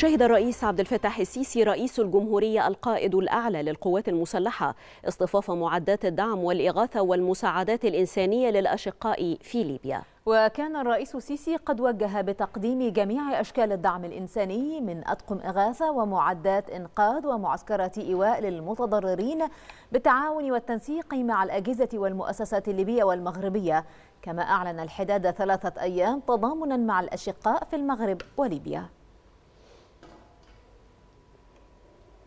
شهد الرئيس عبد الفتاح السيسي رئيس الجمهورية القائد الأعلى للقوات المسلحة اصطفاف معدات الدعم والإغاثة والمساعدات الإنسانية للأشقاء في ليبيا وكان الرئيس السيسي قد وجه بتقديم جميع أشكال الدعم الإنساني من أطقم إغاثة ومعدات إنقاذ ومعسكرات إيواء للمتضررين بالتعاون والتنسيق مع الأجهزة والمؤسسات الليبية والمغربية كما أعلن الحداد ثلاثة أيام تضامنا مع الأشقاء في المغرب وليبيا